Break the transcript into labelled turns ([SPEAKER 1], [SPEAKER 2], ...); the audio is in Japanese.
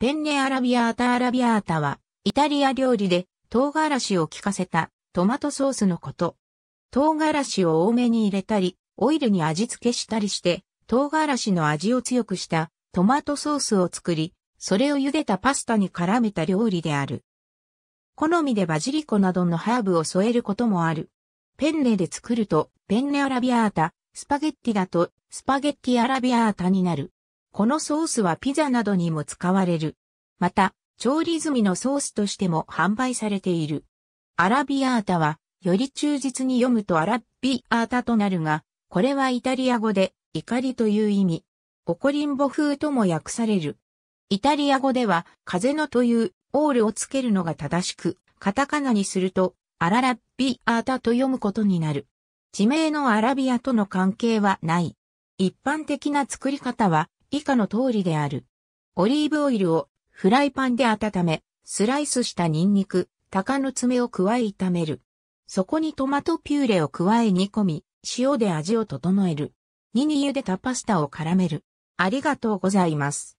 [SPEAKER 1] ペンネアラビアータアラビアータは、イタリア料理で唐辛子を効かせたトマトソースのこと。唐辛子を多めに入れたり、オイルに味付けしたりして、唐辛子の味を強くしたトマトソースを作り、それを茹でたパスタに絡めた料理である。好みでバジリコなどのハーブを添えることもある。ペンネで作ると、ペンネアラビアータ、スパゲッティだと、スパゲッティアラビアータになる。このソースはピザなどにも使われる。また、調理済みのソースとしても販売されている。アラビアータは、より忠実に読むとアラビアータとなるが、これはイタリア語で、怒りという意味。オコリンボ風とも訳される。イタリア語では、風のという、オールをつけるのが正しく、カタカナにすると、アララッビアータと読むことになる。地名のアラビアとの関係はない。一般的な作り方は、以下の通りである。オリーブオイルをフライパンで温め、スライスしたニンニク、鷹の爪を加え炒める。そこにトマトピューレを加え煮込み、塩で味を整える。煮に茹でたパスタを絡める。ありがとうございます。